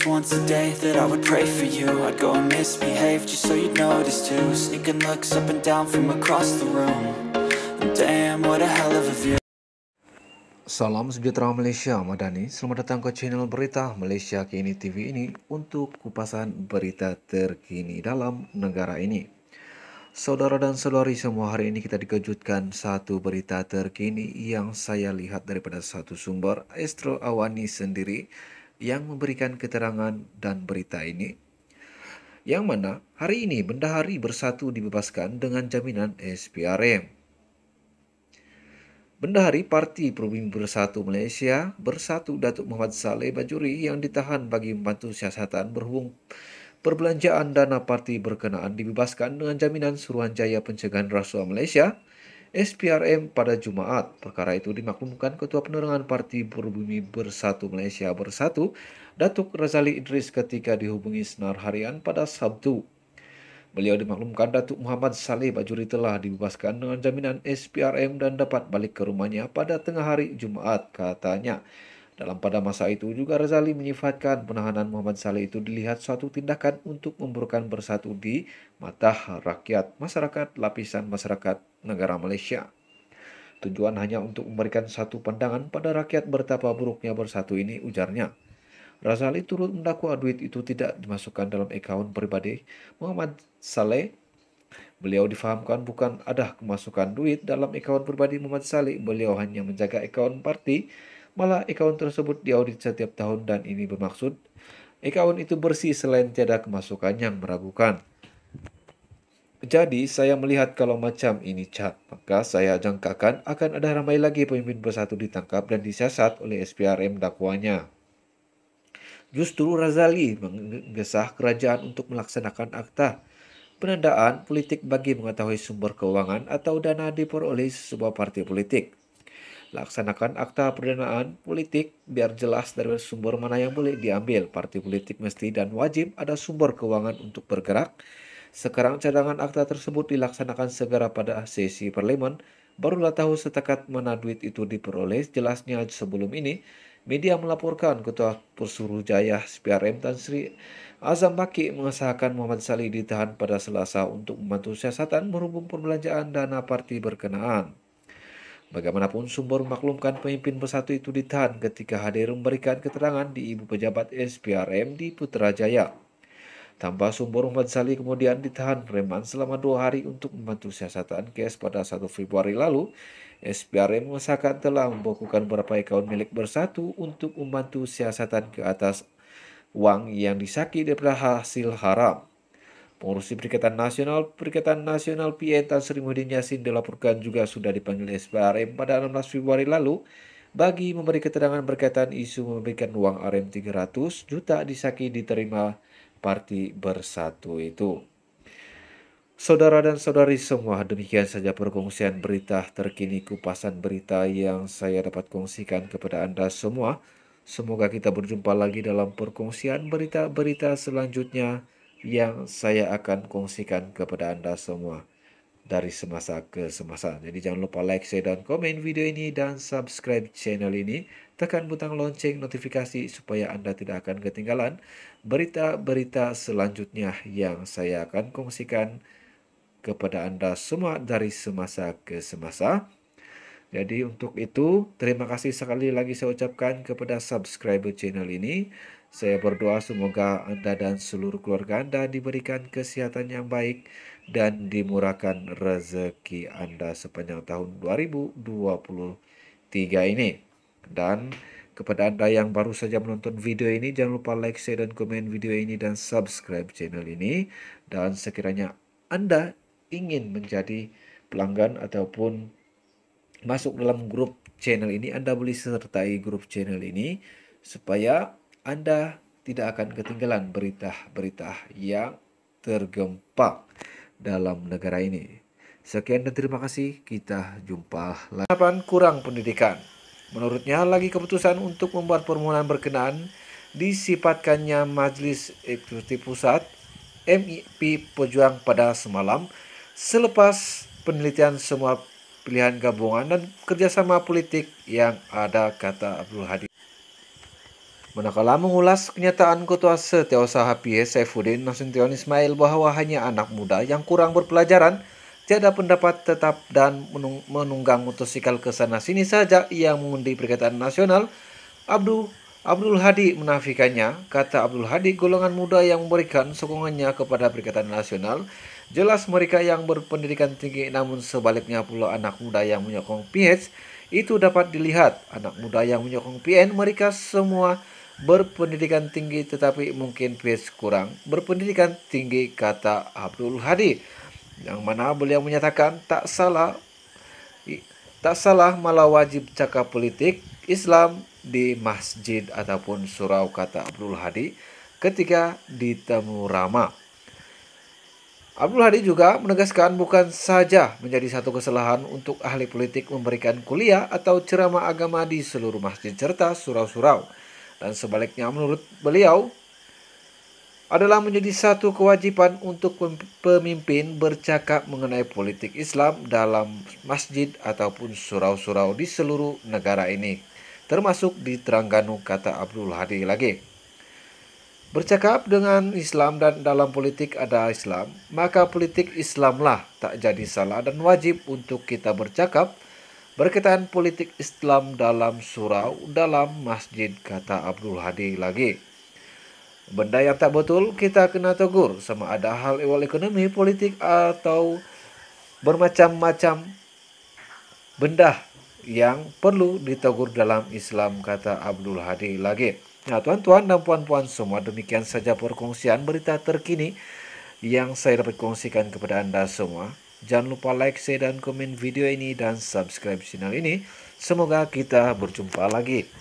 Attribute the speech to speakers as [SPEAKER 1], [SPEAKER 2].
[SPEAKER 1] was once a day that I would pray for you I'd go and misbehave just so you'd notice too Sneaking looks up and down from across the room and Damn, what a hell of a view Salam sejahtera Malaysia, Madani. Selamat datang ke channel berita Malaysia Kini TV ini untuk kupasan berita terkini dalam negara ini. Saudara dan saudari semua hari ini kita dikejutkan satu berita terkini yang saya lihat daripada satu sumber Astro Awani sendiri yang memberikan keterangan dan berita ini. Yang mana hari ini bendahari bersatu dibebaskan dengan jaminan SPRM. Bendahari Parti Perumim Bersatu Malaysia bersatu Datuk Muhammad Saleh Bajuri yang ditahan bagi membantu siasatan berhubung perbelanjaan dana parti berkenaan dibebaskan dengan jaminan Suruhanjaya Pencegahan Rasuah Malaysia SPRM pada Jumat. Perkara itu dimaklumkan Ketua Penerangan Parti berbumi Bersatu Malaysia Bersatu, Datuk Razali Idris ketika dihubungi Senar Harian pada Sabtu. Beliau dimaklumkan Datuk Muhammad Saleh Bajuri telah dibebaskan dengan jaminan SPRM dan dapat balik ke rumahnya pada tengah hari Jumaat, katanya. Dalam pada masa itu juga Razali menyifatkan penahanan Muhammad Saleh itu dilihat suatu tindakan untuk memburukkan bersatu di mata rakyat, masyarakat, lapisan masyarakat negara Malaysia. Tujuan hanya untuk memberikan satu pandangan pada rakyat bertapa buruknya bersatu ini ujarnya. Razali turut mendakwa duit itu tidak dimasukkan dalam akaun pribadi Muhammad Saleh. Beliau difahamkan bukan ada kemasukan duit dalam akaun pribadi Muhammad Saleh. Beliau hanya menjaga akaun parti Malah account tersebut diaudit setiap tahun dan ini bermaksud account itu bersih selain tiada kemasukan yang meragukan. Jadi saya melihat kalau macam ini cat, maka saya jangkakan akan ada ramai lagi pemimpin bersatu ditangkap dan disiasat oleh SPRM dakwanya. Justru Razali menggesah kerajaan untuk melaksanakan akta penandaan politik bagi mengetahui sumber keuangan atau dana diperoleh sebuah parti politik. Laksanakan akta perdanaan politik biar jelas dari sumber mana yang boleh diambil. Partai politik mesti dan wajib ada sumber keuangan untuk bergerak. Sekarang cadangan akta tersebut dilaksanakan segera pada sesi parlemen. Barulah tahu setakat mana duit itu diperoleh. Jelasnya sebelum ini, media melaporkan Ketua Pursuruh Jaya SPRM Tan Sri Azam Baki mengesahkan Muhammad Salih ditahan pada Selasa untuk membantu siasatan berhubung perbelanjaan dana parti berkenaan. Bagaimanapun sumber memaklumkan pemimpin bersatu itu ditahan ketika hadir memberikan keterangan di ibu pejabat SPRM di Putrajaya. Tambah sumber Muhammad Salih kemudian ditahan preman selama dua hari untuk membantu siasatan kes pada 1 Februari lalu. SPRM mengesahkan telah membukukan beberapa akaun milik bersatu untuk membantu siasatan ke atas uang yang disaki daripada hasil haram. Pengurus Perikatan Nasional, Perikatan Nasional Sri Muhyiddin Yasin dilaporkan juga sudah dipanggil SPRM pada 16 Februari lalu bagi memberi keterangan berkaitan isu memberikan uang RM 300 juta disaki diterima Parti Bersatu itu. Saudara dan saudari semua, demikian saja perkongsian berita terkini kupasan berita yang saya dapat kongsikan kepada Anda semua. Semoga kita berjumpa lagi dalam perkongsian berita-berita selanjutnya. yang saya akan kongsikan kepada anda semua dari semasa ke semasa. Jadi jangan lupa like, share dan komen video ini dan subscribe channel ini. Tekan butang lonceng notifikasi supaya anda tidak akan ketinggalan berita-berita selanjutnya yang saya akan kongsikan kepada anda semua dari semasa ke semasa. Jadi untuk itu, terima kasih sekali lagi saya ucapkan kepada subscriber channel ini. Saya berdoa semoga Anda dan seluruh keluarga Anda diberikan kesehatan yang baik dan dimurahkan rezeki Anda sepanjang tahun 2023 ini. Dan kepada Anda yang baru saja menonton video ini, jangan lupa like, share, dan komen video ini dan subscribe channel ini. Dan sekiranya Anda ingin menjadi pelanggan ataupun masuk dalam grup channel ini, Anda boleh sertai grup channel ini supaya Anda tidak akan ketinggalan berita-berita yang tergempak dalam negara ini. Sekian dan terima kasih. Kita jumpa lagi. 8. Kurang pendidikan. Menurutnya, lagi keputusan untuk membuat permohonan berkenaan disifatkannya Majelis Eksekutif Pusat MIP Pejuang pada semalam selepas penelitian semua pilihan gabungan dan kerjasama politik yang ada, kata Abdul Hadi. Manakala mengulas kenyataan Ketua Setiausaha PS Saifuddin Nasution Ismail bahwa hanya anak muda yang kurang berpelajaran, tiada pendapat tetap dan menunggang motosikal ke sana-sini saja yang mengundi perikatan Nasional, Abdul Abdul Hadi menafikannya, kata Abdul Hadi golongan muda yang memberikan sokongannya kepada perikatan Nasional Jelas mereka yang berpendidikan tinggi namun sebaliknya pula anak muda yang menyokong PH itu dapat dilihat. Anak muda yang menyokong PN mereka semua berpendidikan tinggi tetapi mungkin PH kurang berpendidikan tinggi kata Abdul Hadi. Yang mana beliau menyatakan tak salah tak salah malah wajib cakap politik Islam di masjid ataupun surau kata Abdul Hadi ketika ditemu ramah. Abdul Hadi juga menegaskan bukan saja menjadi satu kesalahan untuk ahli politik memberikan kuliah atau ceramah agama di seluruh masjid serta surau-surau. Dan sebaliknya menurut beliau adalah menjadi satu kewajiban untuk pemimpin bercakap mengenai politik Islam dalam masjid ataupun surau-surau di seluruh negara ini. Termasuk di Terengganu kata Abdul Hadi lagi. Bercakap dengan Islam dan dalam politik ada Islam, maka politik Islamlah tak jadi salah dan wajib untuk kita bercakap berkaitan politik Islam dalam surau, dalam masjid, kata Abdul Hadi lagi. Benda yang tak betul kita kena tegur sama ada hal ewal ekonomi, politik atau bermacam-macam benda yang perlu ditegur dalam Islam kata Abdul Hadi lagi. Nah tuan-tuan dan puan-puan semua demikian saja perkongsian berita terkini yang saya dapat kongsikan kepada Anda semua. Jangan lupa like, share, dan komen video ini dan subscribe channel ini. Semoga kita berjumpa lagi.